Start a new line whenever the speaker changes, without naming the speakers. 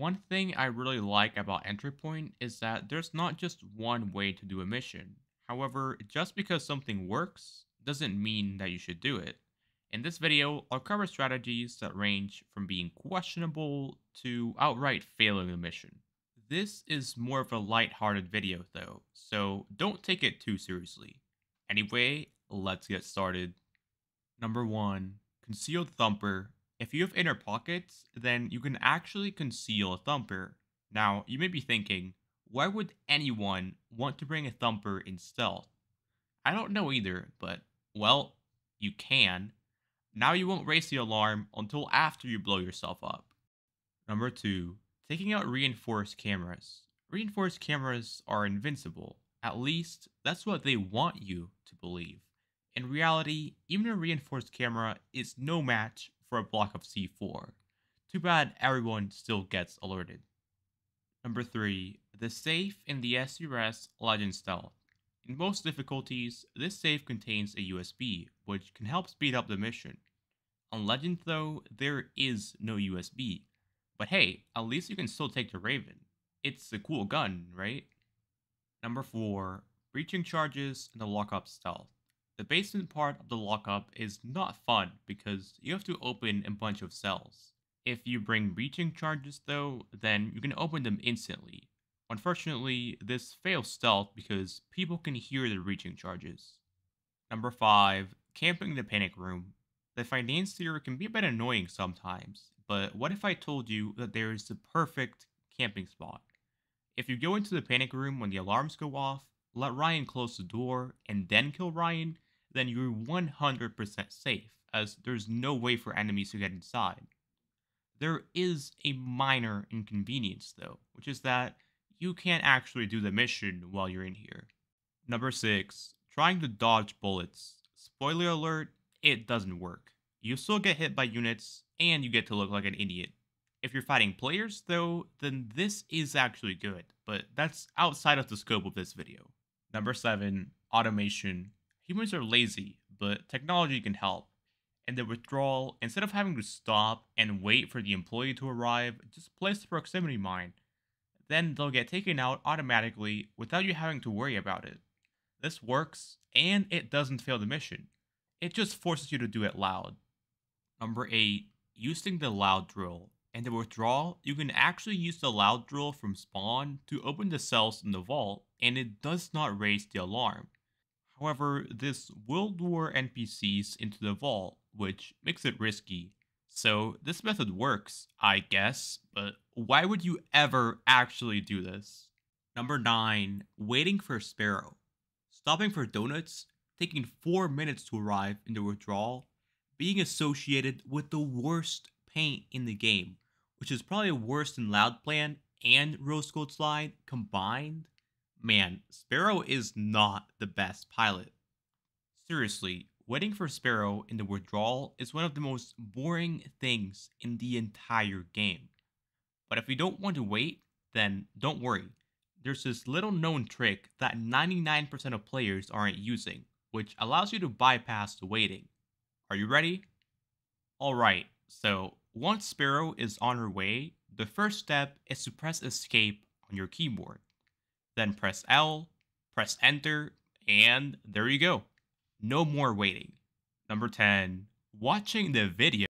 One thing I really like about Entry Point is that there's not just one way to do a mission. However, just because something works doesn't mean that you should do it. In this video, I'll cover strategies that range from being questionable to outright failing a mission. This is more of a light-hearted video though, so don't take it too seriously. Anyway, let's get started. Number 1. Concealed Thumper if you have inner pockets, then you can actually conceal a thumper. Now, you may be thinking, why would anyone want to bring a thumper in stealth? I don't know either, but, well, you can. Now you won't raise the alarm until after you blow yourself up. Number 2. Taking out reinforced cameras. Reinforced cameras are invincible. At least, that's what they want you to believe. In reality, even a reinforced camera is no match for a block of C4. Too bad everyone still gets alerted. Number 3. The safe in the SRS Legend Stealth. In most difficulties, this safe contains a USB, which can help speed up the mission. On Legend though, there is no USB. But hey, at least you can still take the Raven. It's a cool gun, right? Number 4. Breaching charges and the lockup stealth. The basement part of the lockup is not fun because you have to open a bunch of cells. If you bring breaching charges though, then you can open them instantly. Unfortunately, this fails stealth because people can hear the breaching charges. Number 5. Camping the Panic Room. The financier can be a bit annoying sometimes, but what if I told you that there is the perfect camping spot? If you go into the panic room when the alarms go off, let Ryan close the door, and then kill Ryan, then you're 100% safe, as there's no way for enemies to get inside. There is a minor inconvenience, though, which is that you can't actually do the mission while you're in here. Number 6. Trying to dodge bullets. Spoiler alert, it doesn't work. You still get hit by units, and you get to look like an idiot. If you're fighting players, though, then this is actually good, but that's outside of the scope of this video. Number 7. Automation. Humans are lazy, but technology can help. And the withdrawal, instead of having to stop and wait for the employee to arrive, just place the proximity mine. Then they'll get taken out automatically without you having to worry about it. This works, and it doesn't fail the mission. It just forces you to do it loud. Number 8. Using the loud drill. In the withdrawal, you can actually use the loud drill from spawn to open the cells in the vault, and it does not raise the alarm. However, this will lure NPCs into the vault, which makes it risky. So this method works, I guess, but why would you ever actually do this? Number 9. Waiting for Sparrow. Stopping for donuts, taking 4 minutes to arrive in the withdrawal, being associated with the worst paint in the game, which is probably worse than Loud Plan and Rose Gold Slide combined man, Sparrow is not the best pilot. Seriously, waiting for Sparrow in the withdrawal is one of the most boring things in the entire game. But if you don't want to wait, then don't worry. There's this little known trick that 99% of players aren't using, which allows you to bypass the waiting. Are you ready? Alright, so once Sparrow is on her way, the first step is to press escape on your keyboard then press L, press enter, and there you go. No more waiting. Number 10, watching the video.